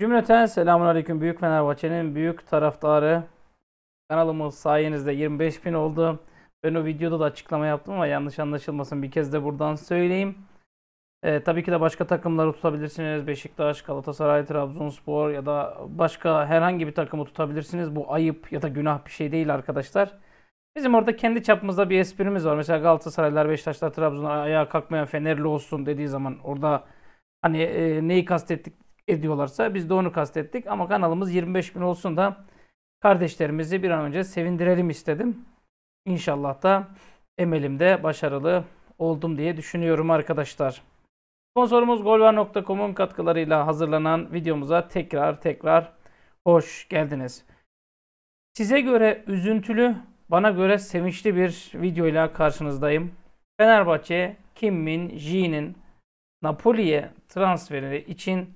Cümleten selamun aleyküm Büyük Fenerbahçe'nin büyük taraftarı. Kanalımız sayenizde 25 bin oldu. Ben o videoda da açıklama yaptım ama yanlış anlaşılmasın bir kez de buradan söyleyeyim. Ee, tabii ki de başka takımları tutabilirsiniz. Beşiktaş, Galatasaray, Trabzonspor ya da başka herhangi bir takımı tutabilirsiniz. Bu ayıp ya da günah bir şey değil arkadaşlar. Bizim orada kendi çapımızda bir esprimiz var. Mesela Galatasaraylar, Beşiktaşlar, Trabzonlar ayağa kalkmayan Fenerli olsun dediği zaman orada hani e, neyi kastettik ediyorlarsa biz de onu kastettik. Ama kanalımız 25 bin olsun da kardeşlerimizi bir an önce sevindirelim istedim. İnşallah da emelimde başarılı oldum diye düşünüyorum arkadaşlar. Sponsorumuz golvar.com'un katkılarıyla hazırlanan videomuza tekrar tekrar hoş geldiniz. Size göre üzüntülü, bana göre sevinçli bir videoyla karşınızdayım. Fenerbahçe, Kim Min Ji'nin Napoli'ye transferi için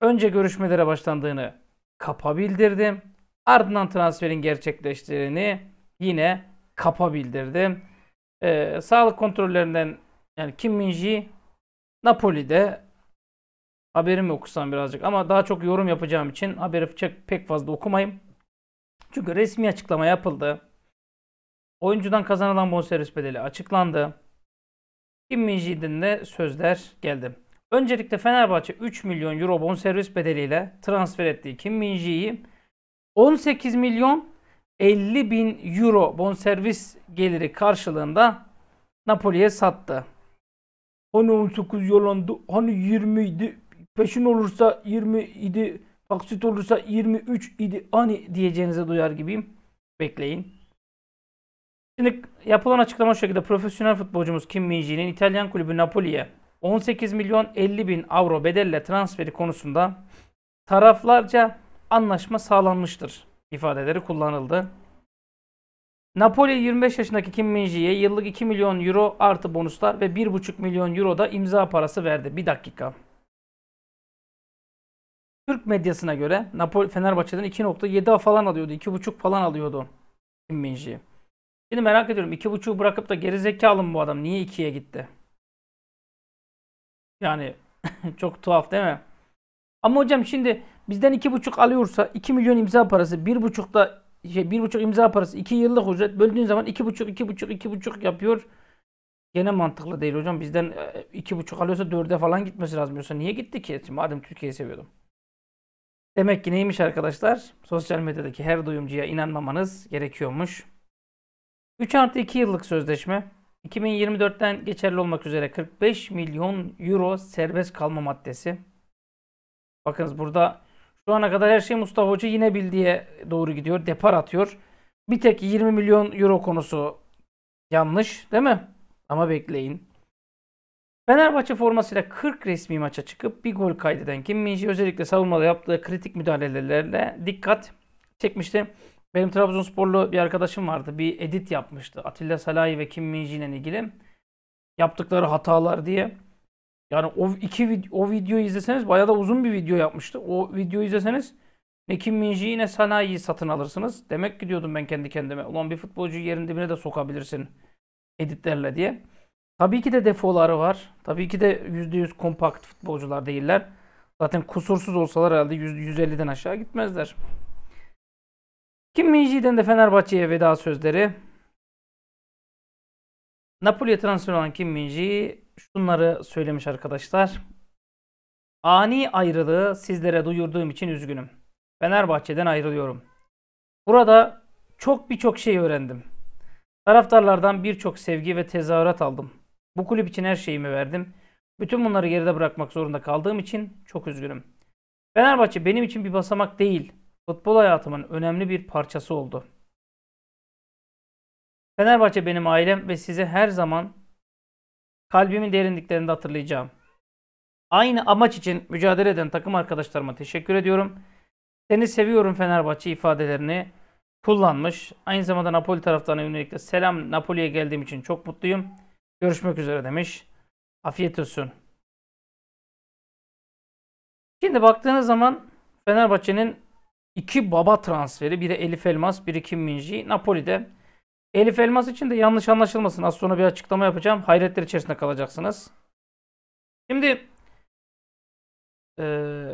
önce görüşmelere başlandığını kapa bildirdim. Ardından transferin gerçekleştiğini yine kapa bildirdim. Ee, sağlık kontrollerinden yani Kim Minji Napoli'de haberimi okusam birazcık ama daha çok yorum yapacağım için haberi pek fazla okumayayım. Çünkü resmi açıklama yapıldı. Oyuncudan kazanılan bonservis bedeli açıklandı. Kim Minji'den de sözler geldi. Öncelikle Fenerbahçe 3 milyon euro bonservis bedeliyle transfer ettiği Kim Minji'yi 18 milyon 50 bin euro bonservis geliri karşılığında Napoli'ye sattı. Hani 19 yalandı, hani 20 idi, peşin olursa 20 idi, aksit olursa 23 idi, hani diyeceğinize duyar gibiyim. Bekleyin. Şimdi yapılan açıklama şu şekilde profesyonel futbolcumuz Kim Minji'nin İtalyan kulübü Napoli'ye 18 milyon 50 bin avro bedelle transferi konusunda taraflarca anlaşma sağlanmıştır ifadeleri kullanıldı. Napoli 25 yaşındaki Kim Minji'ye yıllık 2 milyon euro artı bonuslar ve 1,5 milyon euro da imza parası verdi. Bir dakika. Türk medyasına göre Napoli Fenerbahçe'den 2.7 falan alıyordu. 2.5 falan alıyordu Kim Minji. Şimdi merak ediyorum 2.5'u bırakıp da geri zekalı mı bu adam? Niye 2'ye gitti? Yani çok tuhaf değil mi? Ama hocam şimdi bizden 2,5 alıyorsa 2 milyon imza parası da şey 1,5 imza parası 2 yıllık ücret böldüğün zaman 2,5 2,5 2,5 yapıyor. Gene mantıklı değil hocam. Bizden 2,5 e, alıyorsa 4'e falan gitmesi lazım. Yoksa niye gitti ki? Madem Türkiye'yi seviyordum. Demek ki neymiş arkadaşlar? Sosyal medyadaki her duyumcuya inanmamanız gerekiyormuş. 3 artı 2 yıllık sözleşme. 2024'ten geçerli olmak üzere 45 milyon euro serbest kalma maddesi. Bakınız burada şu ana kadar her şey Mustafa Hoca yine bildiğe doğru gidiyor. Depar atıyor. Bir tek 20 milyon euro konusu yanlış değil mi? Ama bekleyin. Fenerbahçe formasıyla 40 resmi maça çıkıp bir gol kaydeden Kim Minji özellikle savunmada yaptığı kritik müdahalelerle dikkat çekmişti. Benim Trabzonsporlu bir arkadaşım vardı. Bir edit yapmıştı. Atilla Salahi ve Kim Minjin'le ilgili. Yaptıkları hatalar diye. Yani o iki vid o videoyu izleseniz bayağı da uzun bir video yapmıştı. O videoyu izleseniz ne Kim Minji'yi ne Salahi'yi satın alırsınız. Demek ki diyordum ben kendi kendime. Ulan bir futbolcuyu yerin dibine de sokabilirsin editlerle diye. Tabii ki de defoları var. Tabii ki de %100 kompakt futbolcular değiller. Zaten kusursuz olsalar herhalde %150'den aşağı gitmezler. Kim Minji'den de Fenerbahçe'ye veda sözleri. Napoli'ye transfer olan Kim Minji şunları söylemiş arkadaşlar. Ani ayrılığı sizlere duyurduğum için üzgünüm. Fenerbahçe'den ayrılıyorum. Burada çok birçok şey öğrendim. Taraftarlardan birçok sevgi ve tezahürat aldım. Bu kulüp için her şeyimi verdim. Bütün bunları geride bırakmak zorunda kaldığım için çok üzgünüm. Fenerbahçe benim için bir basamak değil, futbol hayatımın önemli bir parçası oldu. Fenerbahçe benim ailem ve sizi her zaman kalbimin derinliklerinde hatırlayacağım. Aynı amaç için mücadele eden takım arkadaşlarıma teşekkür ediyorum. Seni seviyorum Fenerbahçe ifadelerini kullanmış. Aynı zamanda Napoli taraftarına yönelik de selam Napoli'ye geldiğim için çok mutluyum. Görüşmek üzere demiş. Afiyet olsun. Şimdi baktığınız zaman Fenerbahçe'nin İki baba transferi. Biri Elif Elmas, biri Kim Minji. Napoli'de. Elif Elmas için de yanlış anlaşılmasın. Az sonra bir açıklama yapacağım. Hayretler içerisinde kalacaksınız. Şimdi ee,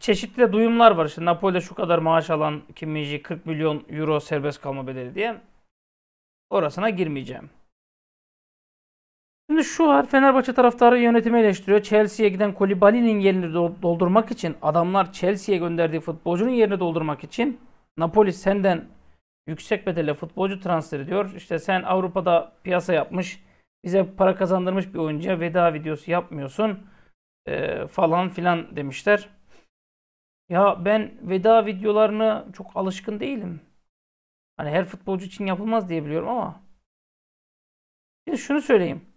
çeşitli duyumlar var. İşte Napoli'de şu kadar maaş alan Kim Minji 40 milyon euro serbest kalma bedeli diye. Orasına girmeyeceğim. Şimdi şu var Fenerbahçe taraftarı yönetimi eleştiriyor. Chelsea'ye giden Kolibali'nin yerini doldurmak için adamlar Chelsea'ye gönderdiği futbolcunun yerini doldurmak için Napoli senden yüksek bedelle futbolcu transfer ediyor. İşte sen Avrupa'da piyasa yapmış bize para kazandırmış bir oyuncuya veda videosu yapmıyorsun e, falan filan demişler. Ya ben veda videolarını çok alışkın değilim. Hani her futbolcu için yapılmaz diye biliyorum ama. Şimdi şunu söyleyeyim.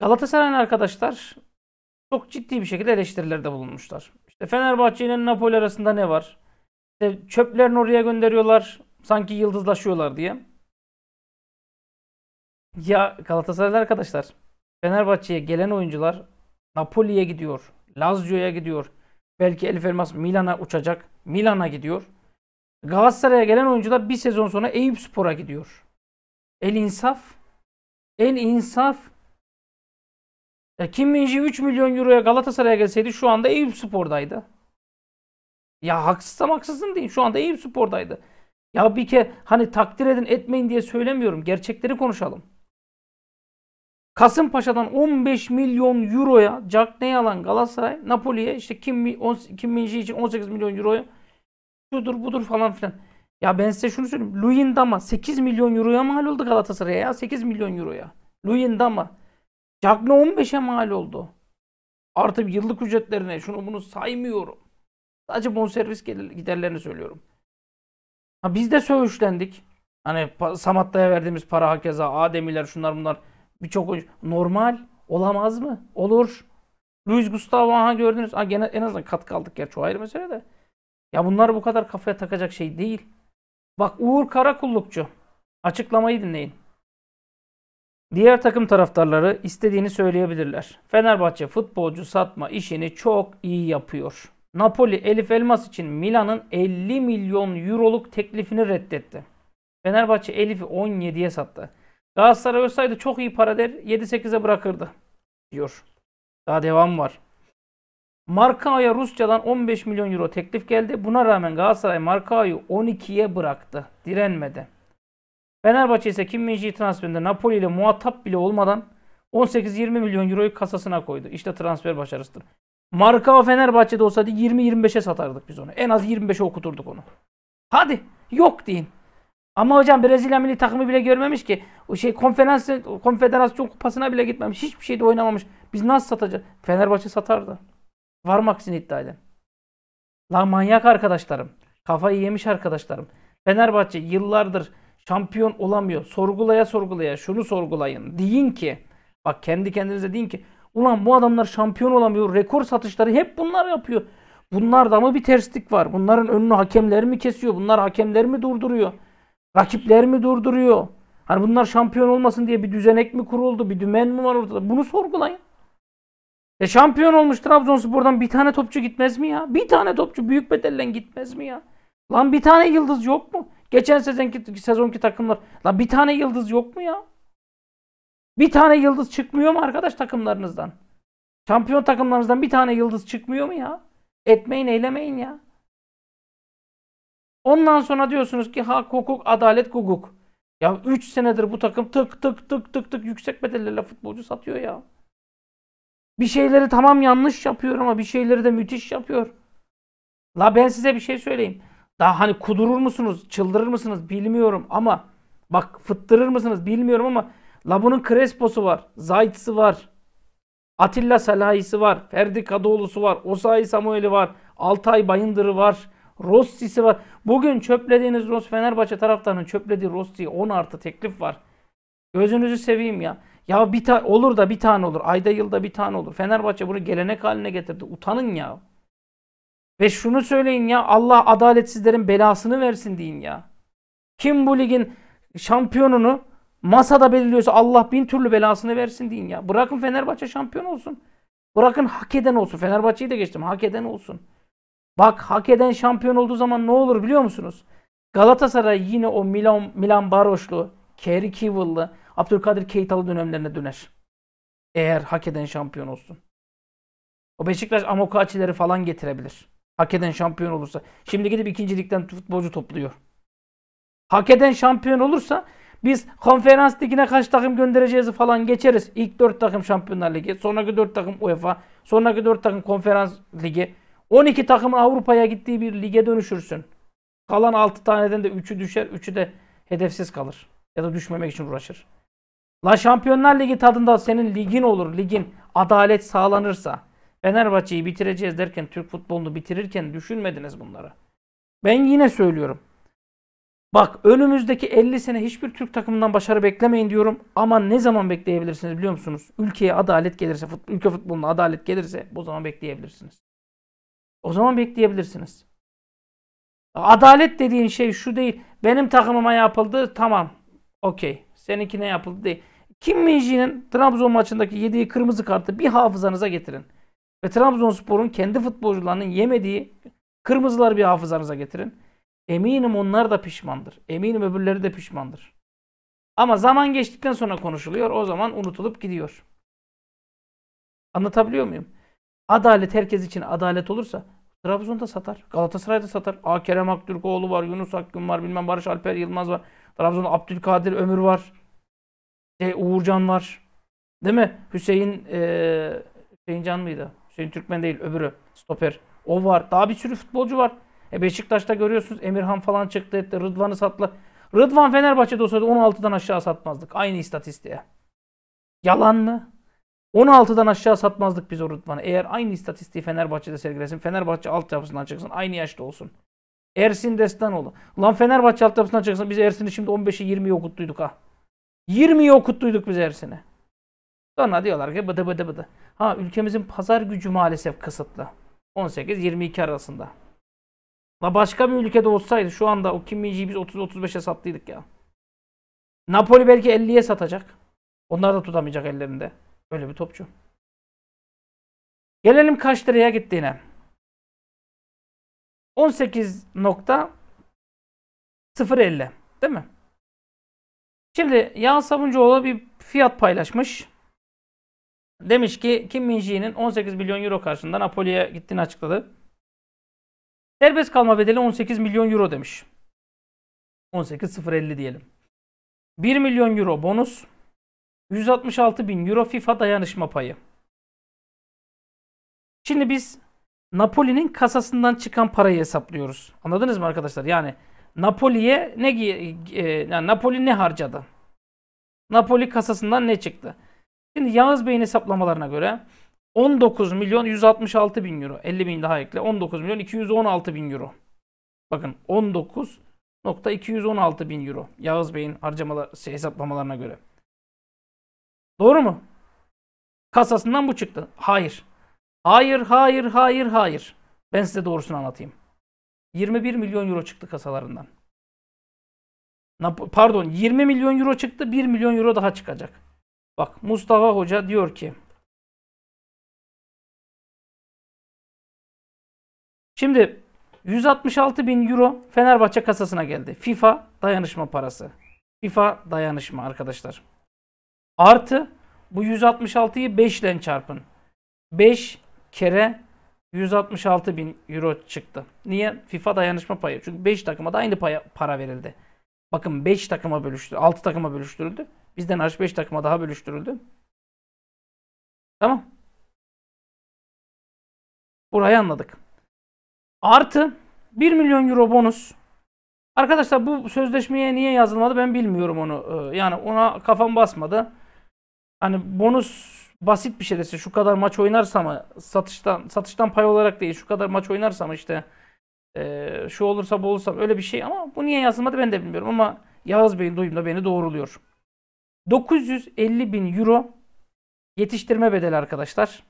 Galatasaray'ın arkadaşlar çok ciddi bir şekilde eleştirilerde bulunmuşlar. İşte Fenerbahçe ile Napoli arasında ne var? İşte çöplerini oraya gönderiyorlar. Sanki yıldızlaşıyorlar diye. Ya Galatasaraylı arkadaşlar Fenerbahçe'ye gelen oyuncular Napoli'ye gidiyor. Lazio'ya gidiyor. Belki Elif Elmas Milan'a uçacak. Milan'a gidiyor. Galatasaray'a gelen oyuncular bir sezon sonra Eyüp Spor'a gidiyor. El insaf. El insaf. Ya Kim Minji 3 milyon euroya Galatasaray'a gelseydi şu anda Eyüp Spor'daydı. Ya haksız haksızsam haksızım değil. Şu anda Eyüp Spor'daydı. Ya bir ke hani takdir edin etmeyin diye söylemiyorum. Gerçekleri konuşalım. Kasımpaşa'dan 15 milyon euroya Jack ne alan Galatasaray Napoli'ye işte Kim, on, Kim Minji için 18 milyon euroya şudur budur falan filan. Ya ben size şunu söyleyeyim. Luyendama 8 milyon euroya mal oldu Galatasaray'a ya. 8 milyon euroya. Luyendama. Yaklaşık 15'e mal oldu. Artı yıllık ücretlerine şunu bunu saymıyorum. Sadece bonservis giderlerini söylüyorum. Ha, biz de söğüşlendik. Hani Samatta'ya verdiğimiz para hakeza, Ademiler şunlar bunlar birçok oyuncu. Normal olamaz mı? Olur. Luis Gustavo aha gördünüz. Ha, gene, en azından kat kaldık gerçi o ayrı mesele de. Ya bunlar bu kadar kafaya takacak şey değil. Bak Uğur Karakullukçu. Açıklamayı dinleyin. Diğer takım taraftarları istediğini söyleyebilirler. Fenerbahçe futbolcu satma işini çok iyi yapıyor. Napoli Elif Elmas için Milan'ın 50 milyon euroluk teklifini reddetti. Fenerbahçe Elif'i 17'ye sattı. Galatasaray olsaydı çok iyi para der 7-8'e bırakırdı diyor. Daha devam var. Markao'ya Rusça'dan 15 milyon euro teklif geldi. Buna rağmen Galatasaray Markao'yu 12'ye bıraktı. Direnmedi. Fenerbahçe ise Kim Minji transferinde Napoli ile muhatap bile olmadan 18-20 milyon euroyu kasasına koydu. İşte transfer başarısıdır. Marka o Fenerbahçe'de olsaydı 20-25'e satardık biz onu. En az 25'e okuturduk onu. Hadi yok deyin. Ama hocam Brezilya milli takımı bile görmemiş ki. O şey konferans konfederasyon kupasına bile gitmemiş. Hiçbir şeyde oynamamış. Biz nasıl satacağız? Fenerbahçe satardı. Varmak için iddia eden. Lan manyak arkadaşlarım. Kafayı yemiş arkadaşlarım. Fenerbahçe yıllardır şampiyon olamıyor. Sorgulaya sorgulaya şunu sorgulayın. Deyin ki bak kendi kendinize deyin ki ulan bu adamlar şampiyon olamıyor. Rekor satışları hep bunlar yapıyor. Bunlarda mı bir terslik var? Bunların önünü hakemler mi kesiyor? Bunlar hakemler mi durduruyor? Rakipler mi durduruyor? Hani bunlar şampiyon olmasın diye bir düzenek mi kuruldu? Bir dümen mi var ortada? Bunu sorgulayın. E şampiyon olmuş Trabzonspor'dan bir tane topçu gitmez mi ya? Bir tane topçu büyük bedellen gitmez mi ya? Lan bir tane yıldız yok mu? Geçen sezonki, sezonki takımlar. La bir tane yıldız yok mu ya? Bir tane yıldız çıkmıyor mu arkadaş takımlarınızdan? Şampiyon takımlarınızdan bir tane yıldız çıkmıyor mu ya? Etmeyin eylemeyin ya. Ondan sonra diyorsunuz ki hak, hukuk, adalet, hukuk. Ya 3 senedir bu takım tık tık tık tık tık yüksek bedellerle futbolcu satıyor ya. Bir şeyleri tamam yanlış yapıyor ama bir şeyleri de müthiş yapıyor. La ben size bir şey söyleyeyim. Daha hani kudurur musunuz, çıldırır mısınız bilmiyorum ama bak fıttırır mısınız bilmiyorum ama la bunun Crespo'su var, Zayt'sı var, Atilla Salahi'si var, Ferdi Kadıoğlu'su var, Osayi Samuel'i var, Altay Bayındır'ı var, Rossi'si var. Bugün çöplediğiniz Ross Fenerbahçe taraftarının çöplediği Rossi'ye 10 artı teklif var. Gözünüzü seveyim ya. Ya bir tane olur da bir tane olur. Ayda yılda bir tane olur. Fenerbahçe bunu gelenek haline getirdi. Utanın ya. Ve şunu söyleyin ya Allah adaletsizlerin belasını versin deyin ya. Kim bu ligin şampiyonunu masada belirliyorsa Allah bin türlü belasını versin deyin ya. Bırakın Fenerbahçe şampiyon olsun. Bırakın hak eden olsun. Fenerbahçe'yi de geçtim. Hak eden olsun. Bak hak eden şampiyon olduğu zaman ne olur biliyor musunuz? Galatasaray yine o Milan, Milan Baroşlu, Kerry Kivil'lı, Abdülkadir Keitalı dönemlerine döner. Eğer hak eden şampiyon olsun. O Beşiktaş Amokaçileri falan getirebilir. Hak eden şampiyon olursa. Şimdi gidip ikincilikten futbolcu topluyor. Hak eden şampiyon olursa biz konferans ligine kaç takım göndereceğiz falan geçeriz. İlk dört takım Şampiyonlar Ligi, sonraki dört takım UEFA, sonraki dört takım konferans ligi. 12 takımın Avrupa'ya gittiği bir lige dönüşürsün. Kalan 6 taneden de 3'ü düşer, 3'ü de hedefsiz kalır. Ya da düşmemek için uğraşır. La Şampiyonlar Ligi tadında senin ligin olur, ligin. Adalet sağlanırsa. Fenerbahçe'yi bitireceğiz derken, Türk futbolunu bitirirken düşünmediniz bunları. Ben yine söylüyorum. Bak önümüzdeki 50 sene hiçbir Türk takımından başarı beklemeyin diyorum. Ama ne zaman bekleyebilirsiniz biliyor musunuz? Ülkeye adalet gelirse, fut, ülke futboluna adalet gelirse o zaman bekleyebilirsiniz. O zaman bekleyebilirsiniz. Adalet dediğin şey şu değil. Benim takımıma yapıldı tamam. Okey. Seninkine yapıldı değil. Kim Minji'nin Trabzon maçındaki yediği kırmızı kartı bir hafızanıza getirin ve Trabzonspor'un kendi futbolcularının yemediği kırmızılar bir hafızanıza getirin. Eminim onlar da pişmandır. Eminim öbürleri de pişmandır. Ama zaman geçtikten sonra konuşuluyor. O zaman unutulup gidiyor. Anlatabiliyor muyum? Adalet herkes için adalet olursa Trabzon da satar. Galatasaray da satar. A Kerem Aktürkoğlu var, Yunus Akgün var, bilmem Barış Alper Yılmaz var. Trabzon'da Abdülkadir Ömür var. E, Uğurcan var. Değil mi? Hüseyin e, Hüseyin Can mıydı? Hüseyin Türkmen değil öbürü stoper. O var. Daha bir sürü futbolcu var. E Beşiktaş'ta görüyorsunuz Emirhan falan çıktı etti. Rıdvan'ı sattı. Rıdvan Fenerbahçe'de olsaydı 16'dan aşağı satmazdık. Aynı istatistiğe. Yalan mı? 16'dan aşağı satmazdık biz o Rıdvan'ı. Eğer aynı istatistiği Fenerbahçe'de sergilesin. Fenerbahçe altyapısından çıksın. Aynı yaşta olsun. Ersin Destanoğlu. Lan Fenerbahçe altyapısından çıksın. Biz Ersin'i şimdi 15'e 20'ye okuttuyduk ha. 20'ye okuttuyduk biz Ersin'e. Sonra diyorlar ki bıdı bıdı bıdı. Ha ülkemizin pazar gücü maalesef kısıtlı. 18-22 arasında. La başka bir ülkede olsaydı şu anda o Kim Minji'yi biz 30-35'e sattıydık ya. Napoli belki 50'ye satacak. Onlar da tutamayacak ellerinde. Öyle bir topçu. Gelelim kaç liraya gittiğine. 18.050 değil mi? Şimdi Yağ Sabuncuoğlu bir fiyat paylaşmış. Demiş ki Kim min 18 milyon euro karşılığında Napoli'ye gittiğini açıkladı. Serbest kalma bedeli 18 milyon euro demiş. 18.050 diyelim. 1 milyon euro bonus. 166 bin euro FIFA dayanışma payı. Şimdi biz Napoli'nin kasasından çıkan parayı hesaplıyoruz. Anladınız mı arkadaşlar? Yani Napoli'ye ne e, yani Napoli ne harcadı? Napoli kasasından ne çıktı? Şimdi Yağız Bey'in hesaplamalarına göre 19 milyon 166 bin euro. 50 bin daha ekle. 19 milyon 216 bin euro. Bakın 19.216 bin euro. Yağız Bey'in harcamaları şey, hesaplamalarına göre. Doğru mu? Kasasından bu çıktı. Hayır. Hayır, hayır, hayır, hayır. Ben size doğrusunu anlatayım. 21 milyon euro çıktı kasalarından. Pardon 20 milyon euro çıktı 1 milyon euro daha çıkacak. Bak Mustafa Hoca diyor ki Şimdi 166 bin euro Fenerbahçe kasasına geldi. FIFA dayanışma parası. FIFA dayanışma arkadaşlar. Artı bu 166'yı 5 ile çarpın. 5 kere 166 bin euro çıktı. Niye? FIFA dayanışma payı. Çünkü 5 takıma da aynı para verildi. Bakın 5 takıma bölüştü. 6 takıma bölüştürüldü. Bizden hariç 5 takıma daha bölüştürüldü. Tamam. Burayı anladık. Artı 1 milyon euro bonus. Arkadaşlar bu sözleşmeye niye yazılmadı ben bilmiyorum onu. Ee, yani ona kafam basmadı. Hani bonus basit bir şey şu kadar maç oynarsam ama satıştan satıştan pay olarak değil şu kadar maç oynarsam işte e, şu olursa bu olursam öyle bir şey ama bu niye yazılmadı ben de bilmiyorum ama Yavaz Bey'in duyumda beni doğruluyor. 950 bin euro yetiştirme bedeli arkadaşlar.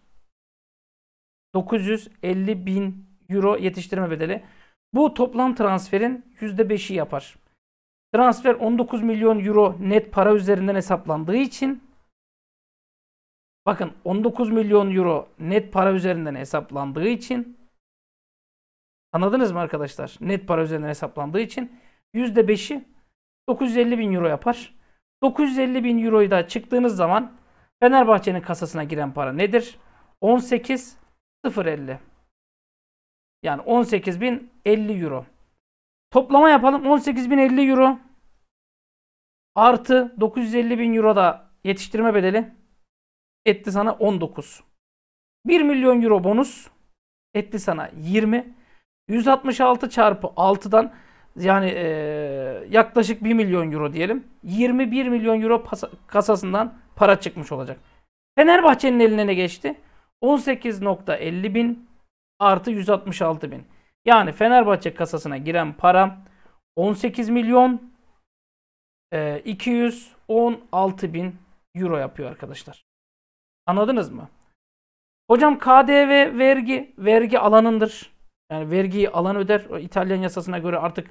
950 bin euro yetiştirme bedeli. Bu toplam transferin %5'i yapar. Transfer 19 milyon euro net para üzerinden hesaplandığı için bakın 19 milyon euro net para üzerinden hesaplandığı için anladınız mı arkadaşlar? Net para üzerinden hesaplandığı için %5'i 950 bin euro yapar. 950 bin euroyu da çıktığınız zaman Fenerbahçe'nin kasasına giren para nedir? 18.050. Yani 18.050 euro. Toplama yapalım. 18.050 euro artı 950 bin euro da yetiştirme bedeli etti sana 19. 1 milyon euro bonus etti sana 20. 166 çarpı 6'dan yani e, yaklaşık 1 milyon euro diyelim. 21 milyon euro kasasından para çıkmış olacak. Fenerbahçe'nin eline ne geçti? 18.50 bin artı 166 bin. Yani Fenerbahçe kasasına giren para 18 milyon e, 216 bin euro yapıyor arkadaşlar. Anladınız mı? Hocam KDV vergi vergi alanındır. Yani vergiyi alan öder. O İtalyan yasasına göre artık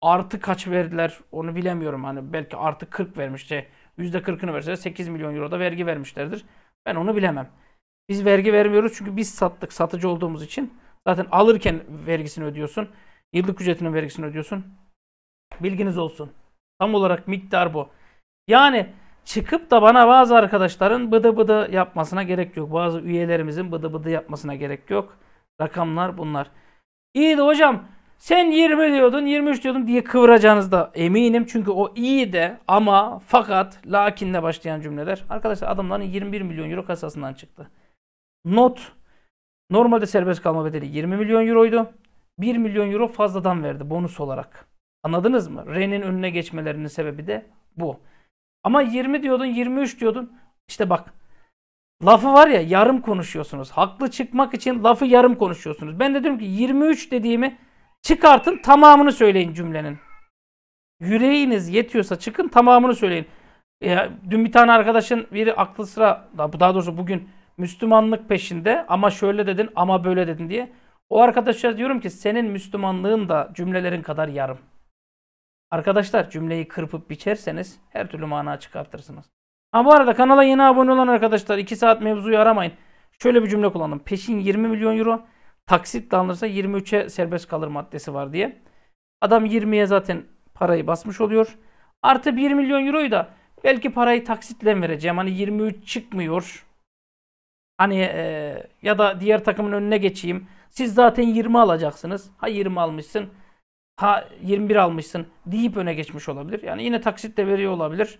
artı kaç verdiler onu bilemiyorum. Hani belki artı 40 vermişti. %40'ını verse 8 milyon euro da vergi vermişlerdir. Ben onu bilemem. Biz vergi vermiyoruz çünkü biz sattık. Satıcı olduğumuz için. Zaten alırken vergisini ödüyorsun. Yıllık ücretinin vergisini ödüyorsun. Bilginiz olsun. Tam olarak miktar bu. Yani çıkıp da bana bazı arkadaşların bıdı bıdı yapmasına gerek yok. Bazı üyelerimizin bıdı bıdı yapmasına gerek yok. Rakamlar bunlar. İyi de hocam sen 20 diyordun, 23 diyordun diye da eminim. Çünkü o iyi de ama fakat lakinle başlayan cümleler. Arkadaşlar adamların 21 milyon euro kasasından çıktı. Not. Normalde serbest kalma bedeli 20 milyon euroydu. 1 milyon euro fazladan verdi bonus olarak. Anladınız mı? Ren'in önüne geçmelerinin sebebi de bu. Ama 20 diyordun, 23 diyordun. İşte bak. Lafı var ya yarım konuşuyorsunuz. Haklı çıkmak için lafı yarım konuşuyorsunuz. Ben de diyorum ki 23 dediğimi Çıkartın tamamını söyleyin cümlenin. Yüreğiniz yetiyorsa çıkın tamamını söyleyin. E, dün bir tane arkadaşın biri aklı sıra daha doğrusu bugün Müslümanlık peşinde ama şöyle dedin ama böyle dedin diye. O arkadaşlar diyorum ki senin Müslümanlığın da cümlelerin kadar yarım. Arkadaşlar cümleyi kırpıp biçerseniz her türlü mana çıkartırsınız. Ha bu arada kanala yeni abone olan arkadaşlar 2 saat mevzuyu aramayın. Şöyle bir cümle kullandım. Peşin 20 milyon euro taksitlanırsa 23'e serbest kalır maddesi var diye. Adam 20'ye zaten parayı basmış oluyor. Artı 1 milyon euroyu da belki parayı taksitle vereceğim. Hani 23 çıkmıyor. Hani e, ya da diğer takımın önüne geçeyim. Siz zaten 20 alacaksınız. Ha 20 almışsın. Ha 21 almışsın deyip öne geçmiş olabilir. Yani yine taksit de veriyor olabilir.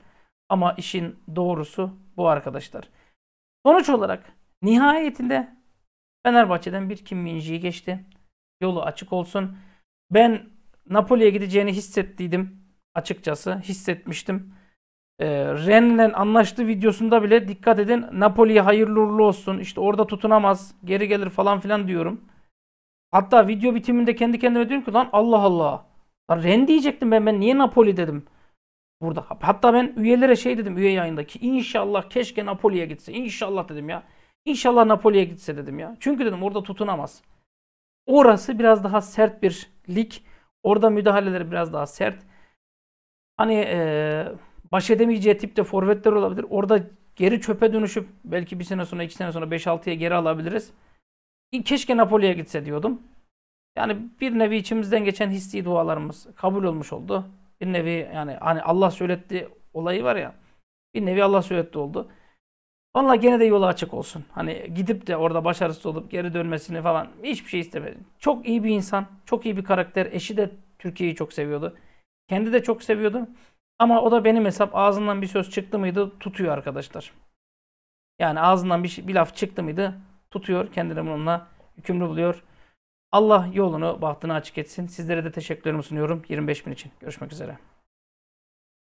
Ama işin doğrusu bu arkadaşlar. Sonuç olarak nihayetinde Fenerbahçe'den bir Kim Minji'yi geçti. Yolu açık olsun. Ben Napoli'ye gideceğini hissettiydim açıkçası. Hissetmiştim. E, Ren'le anlaştığı videosunda bile dikkat edin Napoli'ye hayırlı uğurlu olsun. İşte orada tutunamaz. Geri gelir falan filan diyorum. Hatta video bitiminde kendi kendime diyorum ki lan Allah Allah. Lan Ren diyecektim ben. Ben niye Napoli dedim. Burada. Hatta ben üyelere şey dedim üye yayındaki. İnşallah keşke Napoli'ye gitse. İnşallah dedim ya. İnşallah Napoli'ye gitse dedim ya. Çünkü dedim orada tutunamaz. Orası biraz daha sert bir lig. Orada müdahaleleri biraz daha sert. Hani ee, baş edemeyeceği tipte forvetler olabilir. Orada geri çöpe dönüşüp belki bir sene sonra, iki sene sonra 5-6'ya geri alabiliriz. Keşke Napoli'ye gitse diyordum. Yani bir nevi içimizden geçen hissi dualarımız kabul olmuş oldu. Bir nevi yani hani Allah söyletti olayı var ya. Bir nevi Allah söyletti oldu. Valla gene de yolu açık olsun. Hani gidip de orada başarısız olup geri dönmesini falan hiçbir şey istemedim. Çok iyi bir insan, çok iyi bir karakter. Eşi de Türkiye'yi çok seviyordu. Kendi de çok seviyordu. Ama o da benim hesap ağzından bir söz çıktı mıydı tutuyor arkadaşlar. Yani ağzından bir, şey, bir laf çıktı mıydı tutuyor. Kendini bununla hükümlü buluyor. Allah yolunu, bahtını açık etsin. Sizlere de teşekkürlerimi sunuyorum 25 bin için. Görüşmek üzere.